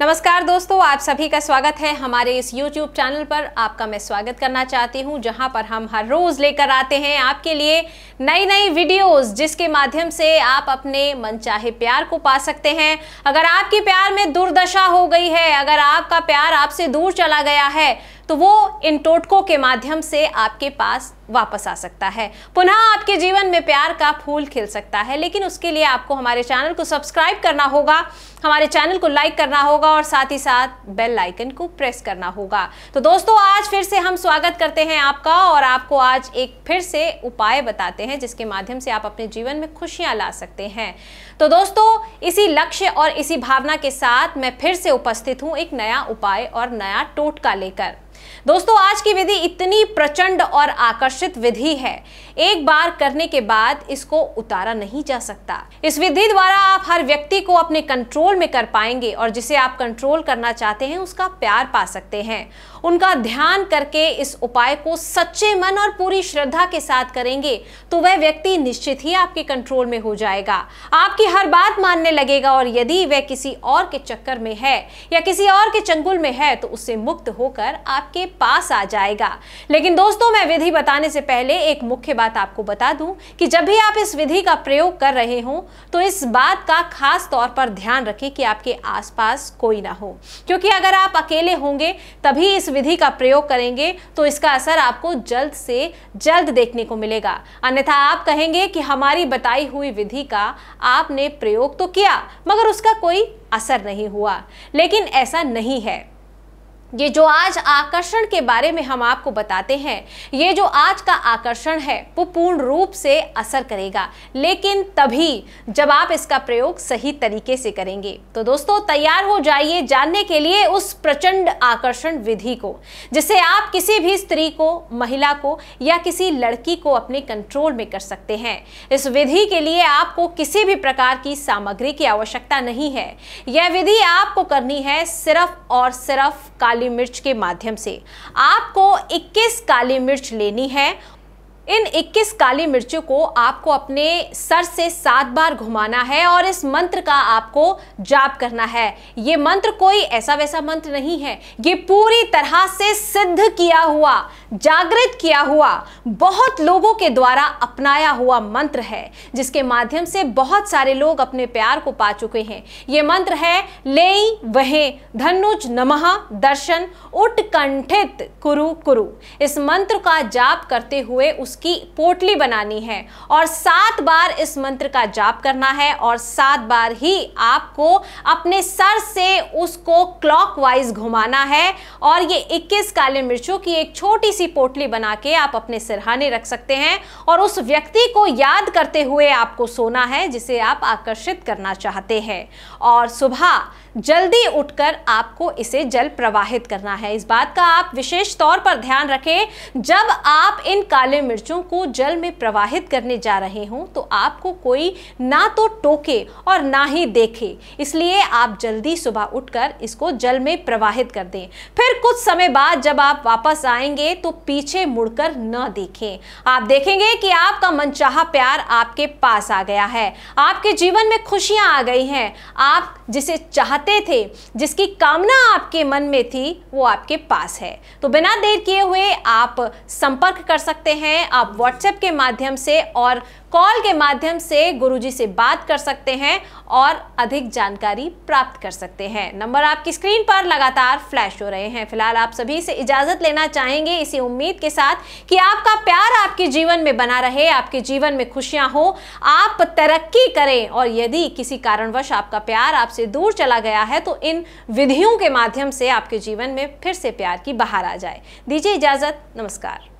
नमस्कार दोस्तों आप सभी का स्वागत है हमारे इस YouTube चैनल पर आपका मैं स्वागत करना चाहती हूं जहां पर हम हर रोज लेकर आते हैं आपके लिए नई नई वीडियोस जिसके माध्यम से आप अपने मनचाहे प्यार को पा सकते हैं अगर आपके प्यार में दुर्दशा हो गई है अगर आपका प्यार आपसे दूर चला गया है तो वो इन टोटकों के माध्यम से आपके पास वापस आ सकता है पुनः आपके जीवन में प्यार का फूल खिल सकता है लेकिन उसके लिए आपको हमारे चैनल को सब्सक्राइब करना होगा हमारे चैनल को लाइक करना होगा और साथ ही साथ बेल आइकन को प्रेस करना होगा तो दोस्तों आज फिर से हम स्वागत करते हैं आपका और आपको आज एक फिर से उपाय बताते हैं हैं जिसके माध्यम से आप अपने जीवन में खुशियां ला सकते हैं तो दोस्तों इसी लक्ष्य और इसी भावना के साथ मैं फिर से उपस्थित हूँ एक नया उपाय और नया टोटका लेकर दोस्तों आज की विधि इतनी प्रचंड और आकर्षित विधि है एक बार करने के बाद इसको उतारा नहीं जा सकता इस विधि द्वारा आप हर व्यक्ति को अपने कंट्रोल में कर पाएंगे और जिसे आप कंट्रोल करना चाहते हैं उसका प्यार पा सकते हैं उनका ध्यान करके इस उपाय को सच्चे मन और पूरी श्रद्धा के साथ करेंगे तो वह व्यक्ति निश्चित ही आपके कंट्रोल में हो जाएगा आपकी हर बात मानने लगेगा और यदि वह किसी और के चक्कर में है या किसी और के चंगुल में है तो उससे मुक्त होकर आप आपके पास आ जाएगा लेकिन दोस्तों मैं विधि बताने से पहले एक मुख्य बात आपको बता दूं कि जब भी आप इस विधि का प्रयोग कर रहे हो तो इस बात का खास तौर पर ध्यान रखें कि आपके आसपास कोई ना हो क्योंकि अगर आप अकेले होंगे तभी इस विधि का प्रयोग करेंगे तो इसका असर आपको जल्द से जल्द देखने को मिलेगा अन्यथा आप कहेंगे कि हमारी बताई हुई विधि का आपने प्रयोग तो किया मगर उसका कोई असर नहीं हुआ लेकिन ऐसा नहीं है ये जो आज आकर्षण के बारे में हम आपको बताते हैं ये जो आज का आकर्षण है वो पूर्ण रूप से असर करेगा लेकिन तभी जब आप इसका प्रयोग सही तरीके से करेंगे तो दोस्तों तैयार हो जाइए जानने के लिए उस प्रचंड आकर्षण विधि को जिसे आप किसी भी स्त्री को महिला को या किसी लड़की को अपने कंट्रोल में कर सकते हैं इस विधि के लिए आपको किसी भी प्रकार की सामग्री की आवश्यकता नहीं है यह विधि आपको करनी है सिर्फ और सिर्फ काली काली मिर्च के माध्यम से आपको 21 काली मिर्च लेनी है इन 21 काली मिर्चों को आपको अपने सर से सात बार घुमाना है और इस मंत्र का आपको जाप करना है ये मंत्र कोई ऐसा वैसा मंत्र नहीं है ये पूरी तरह से सिद्ध किया हुआ जागृत किया हुआ बहुत लोगों के द्वारा अपनाया हुआ मंत्र है जिसके माध्यम से बहुत सारे लोग अपने प्यार को पा चुके हैं ये मंत्र है ले वह धनुज नमह दर्शन कंठित कुरु कुरु इस मंत्र का जाप करते हुए उस उसकी पोटली बनानी है और सात बार इस मंत्र का जाप करना है और सात बार ही आपको अपने सर से उसको क्लॉकवाइज घुमाना है और ये 21 काले मिर्चों की एक छोटी सी पोटली बना के आप अपने सिरहाने रख सकते हैं और उस व्यक्ति को याद करते हुए आपको सोना है जिसे आप आकर्षित करना चाहते हैं और सुबह जल्दी उठकर आपको इसे जल प्रवाहित करना है इस बात का आप विशेष तौर पर ध्यान रखें जब आप इन काले मिर्चों को जल में प्रवाहित करने जा रहे हों तो आपको कोई ना तो टोके और ना ही देखे इसलिए आप जल्दी सुबह उठकर इसको जल में प्रवाहित कर दें फिर कुछ समय बाद जब आप वापस आएंगे तो पीछे मुड़कर न देखें आप देखेंगे कि आपका मनचाहा प्यार आपके पास आ गया है आपके जीवन में खुशियां आ गई हैं आप जिसे चाहते चाहते थे जिसकी कामना आपके मन में थी वो आपके पास है तो बिना देर किए हुए आप संपर्क कर सकते हैं आप व्हाट्सएप के माध्यम से और कॉल के माध्यम से गुरुजी से बात कर सकते हैं और अधिक जानकारी प्राप्त कर सकते हैं नंबर आपकी स्क्रीन पर लगातार फ्लैश हो रहे हैं फिलहाल आप सभी से इजाज़त लेना चाहेंगे इसी उम्मीद के साथ कि आपका प्यार आपके जीवन में बना रहे आपके जीवन में खुशियां हो आप तरक्की करें और यदि किसी कारणवश आपका प्यार आपसे दूर चला गया गया है तो इन विधियों के माध्यम से आपके जीवन में फिर से प्यार की बहार आ जाए दीजिए इजाज़त नमस्कार